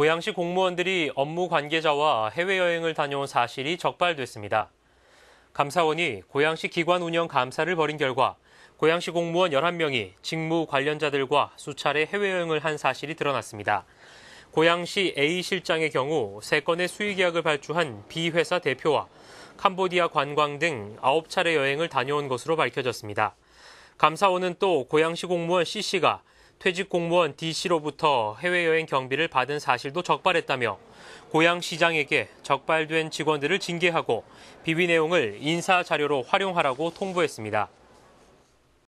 고양시 공무원들이 업무 관계자와 해외여행을 다녀온 사실이 적발됐습니다. 감사원이 고양시 기관 운영 감사를 벌인 결과 고양시 공무원 11명이 직무 관련자들과 수차례 해외여행을 한 사실이 드러났습니다. 고양시 A 실장의 경우 3건의 수의계약을 발주한 B 회사 대표와 캄보디아 관광 등 9차례 여행을 다녀온 것으로 밝혀졌습니다. 감사원은 또 고양시 공무원 C씨가 퇴직 공무원 D씨로부터 해외여행 경비를 받은 사실도 적발했다며 고향 시장에게 적발된 직원들을 징계하고 비위 내용을 인사 자료로 활용하라고 통보했습니다.